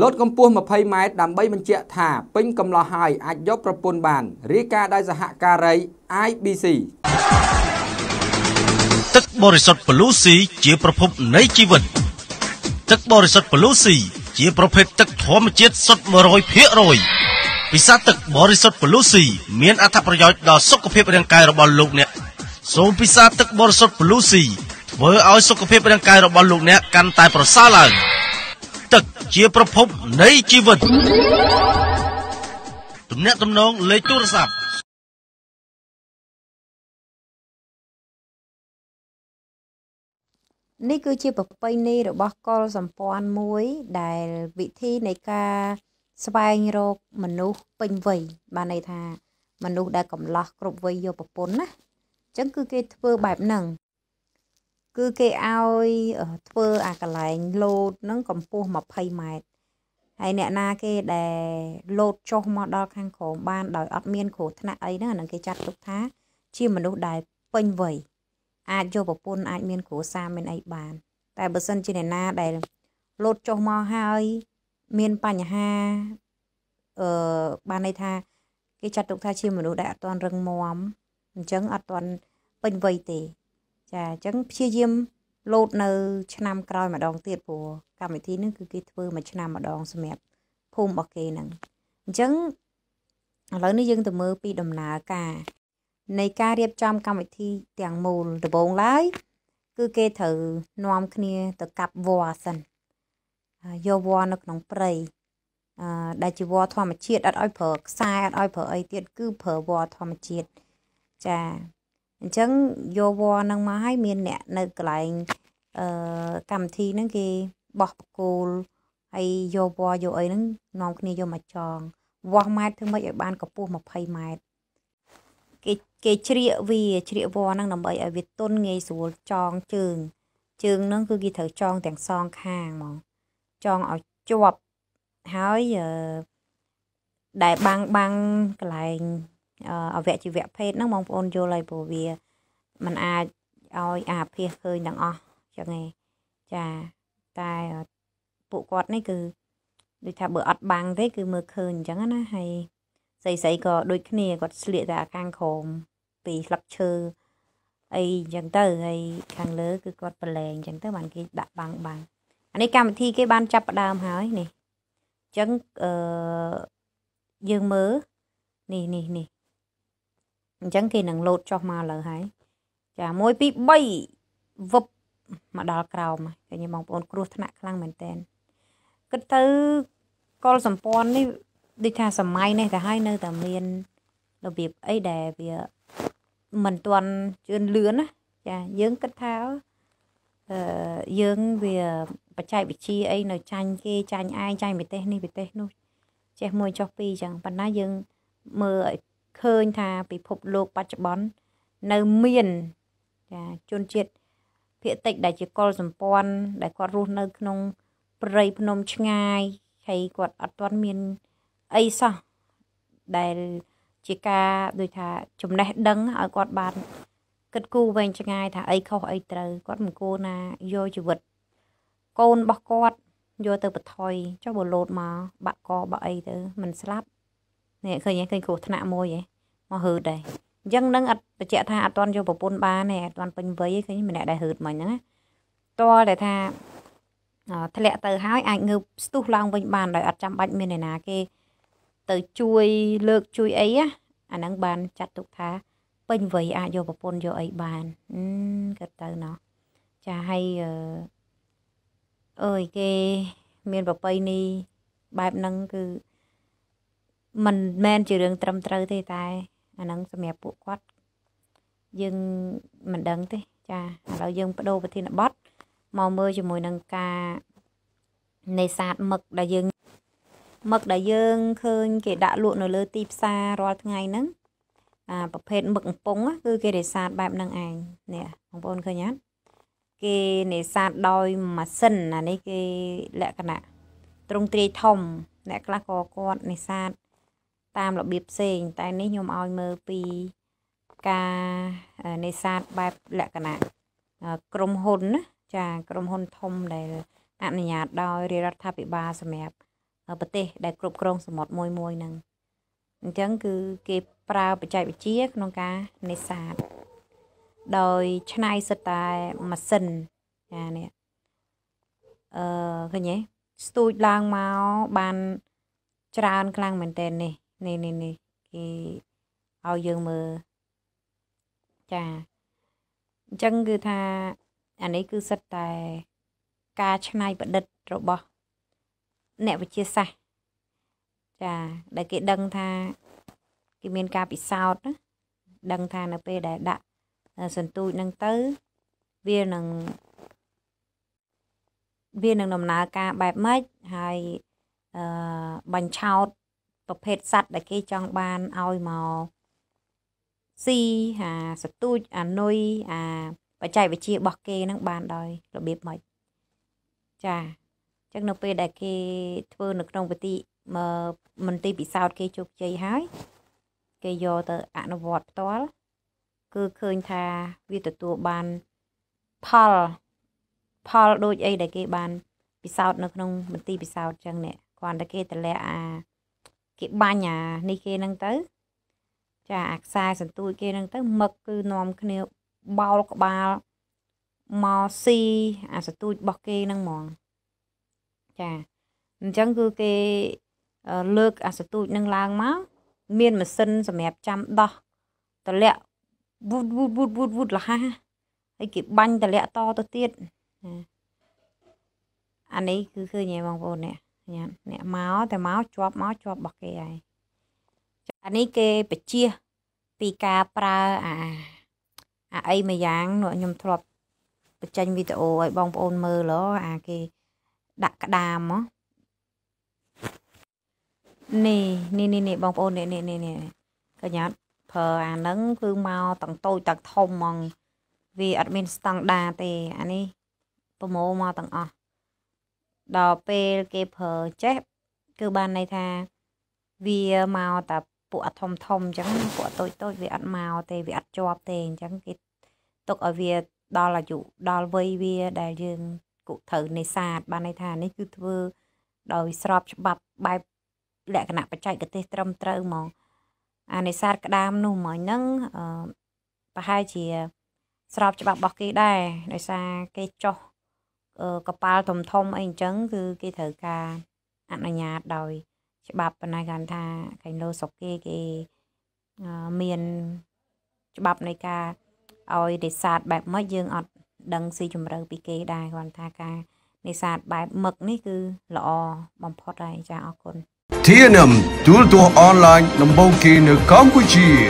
លត់កម្ពស់20ម៉ែត្រដើម្បីបញ្ជាក់ថាពេញកំឡោះហើយអាចយកប្រពន្ធបានរាយការណ៍ដោយសហការី IBC ទឹកបរិសុទ្ធ Blue Sea ជាប្រភពនៃជីវិតទឹកបរិសុទ្ធ Blue Sea ជា ប្រភេទទឹកធម្មជាតិសុទ្ធ100%ពិសាទឹកបរិសុទ្ធ Blue Sea មានអត្ថប្រយោជន៍ដល់សុខភាពរាងកាយរបស់លោកអ្នកសូមពិសាទឹកបរិសុទ្ធ Blue Sea ធ្វើឲ្យសុខភាពរាងកាយរបស់លោកអ្នកកាន់តែប្រសើរឡើង។ជា ប្រភពនៃជីវិតទំនាក់ទំនងលេខទូរស័ព្ទនេះគឺជាប្រពៃណីរបស់កុលសម្ព័ន្ធមួយ ដែលវិធីនៃការ ស្វែងរកមនុស្សពេញវ័យបានន័យថា មនុស្សដែលកំឡោះគ្រប់វ័យយកប្រពន្ធណាអញ្ចឹងគឺគេធ្វើបែបហ្នឹងគឺគេឲ្យធ្វើអាកន្លែងលោតនឹងកម្ពស់20ម៉ែត្រហើយអ្នកណាគេដែលលោតចុះមកដល់ខាងក្រោមបានដោយអត់មានគ្រោះថ្នាក់អីហ្នឹងអានឹងគេចាត់ទុកថាជាមនុស្សដែលពេញវ័យអាចយកប្រពន្ធអាចមានគ្រួសារមានអីបាន តែបើសិនជាអ្នកណាដែលលោតចុះមកហើយមានបញ្ហាអឺបានន័យថាគេចាត់ទុកថាជាមនុស្សដែលអត់ទាន់រឹងមាំអញ្ចឹងអត់ទាន់ពេញវ័យទេចាអញ្ចឹងព្យាយាមលោតនៅ ឆ្នាំក្រោយម្ដងទៀតព្រោះកម្មវិធីនេះគឺគេធ្វើមួយឆ្នាំម្ដងសម្រាប់ភូមិរបស់គេហ្នឹងអញ្ចឹងឥឡូវនេះយើងទៅមើលពីដំណើរការនៃការរៀបចំកម្មវិធីទាំងមូលដំបូងឡើយ គឺគេត្រូវនាំគ្នាទៅកាប់វល្លិសិនយកវល្លិនៅក្នុងព្រៃអឺដែលជាវល្លិធម្មជាតិអត់ឲ្យប្រើខ្សែអត់ឲ្យប្រើអីទៀតគឺប្រើវល្លិធម្មជាតិចាអញ្ចឹងយកវល្លិនឹងមកឲ្យមានអ្នកនៅកន្លែងអឺកម្មវិធីហ្នឹងគេបោះបកូលហើយយកវល្លិយកអីហ្នឹងនាំគ្នាយកមកចងវាស់ម៉ែត្រធ្វើម៉េចឲ្យបានកម្ពស់20ម៉ែត្រគេគេជ្រៀកវាជ្រៀកវល្លិហ្នឹងដើម្បីឲ្យវាទន់ងាយស្រួលចងជើងជើងហ្នឹងគឺគេត្រូវចងទាំងសងខាងហ្មងចងឲ្យជាប់ហើយដែលបាំងបាំងកន្លែងអវយវៈភេទហ្នឹងបងប្អូនយល់ហើយព្រោះវាมันអាចឲ្យអាភាសឃើញទាំងអស់ចឹងឯងចាតែពួកគាត់នេះគឺដូចថាបើអត់បាំងទេគឺមើលឃើញអញ្ចឹងណាហើយស្រីស្រីក៏ដូចគ្នាគាត់ស្លៀកតែអាខាងក្រោមពីស្លឹកឈើអីអញ្ចឹងទៅហើយខាងលើគឺគាត់ប្រឡែងអញ្ចឹងទៅបានគេដាក់បាំងបាំងអានេះកម្មវិធីគេបានចាប់ផ្ដើមហើយនេះអញ្ចឹងអឺយើងមើលនេះនេះនេះអញ្ចឹងគេនឹងលោតចុះមកលើហើយចា1 2 3វឹបមកដល់ក្រោមឃើញបងប្អូនគ្រោះថ្នាក់ខ្លាំងមែនតែនគិតទៅកលសម្ព័ន្ធនេះដូចថាសម័យនេះទៅហើយនៅតែមានរបៀបអីដែលវាមិនទាន់ជឿនលឿនណាចាយើងគិតថាអឺយើងវាបច្ចេកវិទ្យាអីនៅចាញ់គេចាញ់ឯងចាញ់ប្រទេសនេះប្រទេសនោះចេះមួយចុះពីរចឹងប៉ុន្តែយើងមើលឲ្យឃើញថាពិភពលោក បច្ចុប្បន្ននៅមានចាជនជាតិភាគតិចដែលជាកុលសម្ព័ន្ធដែលគាត់រស់នៅ ក្នុងព្រៃភ្នំឆ្ងាយហើយគាត់អត់ទាន់មានអីសោះដែលជាការដូចថាចំណេះដឹងឲ្យគាត់បានគិតគូរវែងឆ្ងាយថាអីខុសអីត្រូវគាត់មិនគួរណាយកជីវិតកូនរបស់គាត់យកទៅបថយចុះបលោតមកបាក់កបាក់អីទៅមិនស្លាប់នេះឃើញឃើញគ្រោះថ្នាក់មួយឯងមកហឺតដែរអញ្ចឹងនឹងអត់បញ្ជាក់ថាអត់ទាន់យកប្រពន្ធបានទេអត់ទាន់ពេញវ័យឃើញម្នាក់ដែលហឺតមិញហ្នឹងណាតលដែលថាធ្លាក់ទៅហើយអាចងើបស្ទុះឡើងវិញបានដោយអត់ចាំបាច់មានអ្នកណាគេទៅជួយលើកជួយអីណាអាហ្នឹងបានចាត់ទុកថាពេញវ័យអាចយកប្រពន្ធយកអីបានអឺគាត់ទៅណោះចាហើយអើយគេមានប្របីនេះបែបហ្នឹងគឺមិនមែនជារឿងត្រឹមត្រូវទេតែ អាហ្នឹងសម្រាប់ពួកគាត់យើងមិនដឹងទេ ចាឥឡូវយើងបដូរប្រធានបទមកមើលជាមួយនឹងការនេសាទមឹកដែលយើងមឹកដែលយើងឃើញគេដាក់លក់នៅលើ ទីផ្សាររាល់ថ្ងៃហ្នឹងអាប្រភេទមឹកកំពង គឺ គេនេសាទបែបហ្នឹងឯងនេះបងប្អូនឃើញអត់គេនេសាទដោយម៉ាស៊ីនអានេះគេលក្ខណៈទ្រង់ទ្រាយធំអ្នកខ្លះក៏គាត់នេសាទតាមរបៀបផ្សេងតែនេះខ្ញុំឲ្យមើលពីការនេសាទបែបលក្ខណៈក្រុមហ៊ុនណាចាក្រុមហ៊ុនធំដែលអនុញ្ញាតដោយរាជរដ្ឋាភិបាលសម្រាប់ប្រទេសដែលគ្រប់គ្រងសមុទ្រមួយមួយហ្នឹងអញ្ចឹងគឺគេប្រើបច្ចេកវិទ្យាក្នុងការនេសាទដោយឆ្នៃសិតតែម៉ាស៊ីនចានេះអឺឃើញទេស្ទូចឡើងមកបានច្រើនខ្លាំងមែនទែននេះនេះនេះនេះគេឲ្យយើងមើលចាអញ្ចឹងគឺថាអានេះគឺសិតតែការច្នៃប្រឌិតរបស់អ្នកវិទ្យាសាស្ត្រចាដែលគេដឹងថាគេមានការពិសោធន៍ណាដឹងថានៅពេលដែលដាក់សន្ទូចនឹងទៅវានឹងវានឹងដំណើរការបែបម៉េចហើយអឺបញ្ឆោតប្រភេទសัตว์ដែលគេចង់បានឲ្យមកស៊ីអាសតូចអានុយអាបច្ចេកវិទ្យារបស់គេនឹងបានដោយរបៀបម៉េចចាអញ្ចឹងនៅពេលដែលគេធ្វើនៅក្នុងវិធីមន្ទីរពិសោធន៍គេជោគជ័យហើយ គេយកទៅអនុវត្តផ្ទាល់គឺឃើញថាវាទទួលបានផលផលដូចអីដែលគេបានពិសោធន៍នៅក្នុងមន្ទីរពិសោធន៍អញ្ចឹងនេះគ្រាន់តែគេតម្លាក់អាគេបាញ់អានេះគេហ្នឹងទៅ ចាអាខ្សែសន្ទូចគេហ្នឹងទៅមឹកគឺនាំគ្នាបោលក្បាលមកស៊ីអាសន្ទូចរបស់គេហ្នឹងហ្មងចាអញ្ចឹងគឺគេលើកអាសន្ទូចហ្នឹងឡើងមកមានម៉ាស៊ីនសម្រាប់ចាំដោះតលាក់វូតវូតវូតវូតវូតលះហើយគេបាញ់តលាក់តទៅទៀតអានេះគឺឃើញហ៎បងប្អូននេះញ៉ាំអ្នកមកតែមកជាប់មកជាប់របស់គេហើយអានេះគេបជាពីការប្រើអាអាអីមួយយ៉ាងខ្ញុំធ្លាប់បញ្ចេញវីដេអូឲ្យបងប្អូនមើលហ៎អាគេដាក់ក្តាមហ៎នេះនេះនេះនេះបងប្អូននេះនេះនេះនេះកញ្ញាប្រើអាហ្នឹងគឺមកទាំងតូចទាំងធំហ្មងវាអត់មានស្តង់ដាទេអានេះប្រមូលមកទាំងអស់ដល់ពេលគេប្រើចេះគឺបានន័យថាវាមកតែពួកអធំធំអញ្ចឹងពួកតូចតូចវាអត់មកទេវាអត់ជាប់ទេអញ្ចឹងគេទុកឲ្យវាដល់អាយុដល់វ័យវាដែលយើងគុត្រូវនេសាទបានន័យថានេះគឺធ្វើដោយស្របច្បាប់បែបលក្ខណៈបច្ចេកទេសត្រឹមត្រូវហ្មងអានេសាទក្តាមនោះហ្មងហ្នឹងប្រហែលជាស្របច្បាប់របស់គេដែរដោយសារគេចោះកប៉ាល់ធំធំអីអញ្ចឹង គឺគេត្រូវការអនុញ្ញាតដោយ ច្បាប់ប៉ុន្តែគាត់ថាកៃឡូស្រុកគេគេមាន ច្បាប់នៃការឲ្យនេសាទបែបម៉េចយើងអត់ដឹងស៊ីជម្រៅពីគេដែរគាត់ថាការ នេសាទបែបមឹកនេះគឺល្អបំផុតហើយចាអរគុណ TNM ទូលទស្សន៍អនឡាញដំបូងគេនៅកម្ពុជា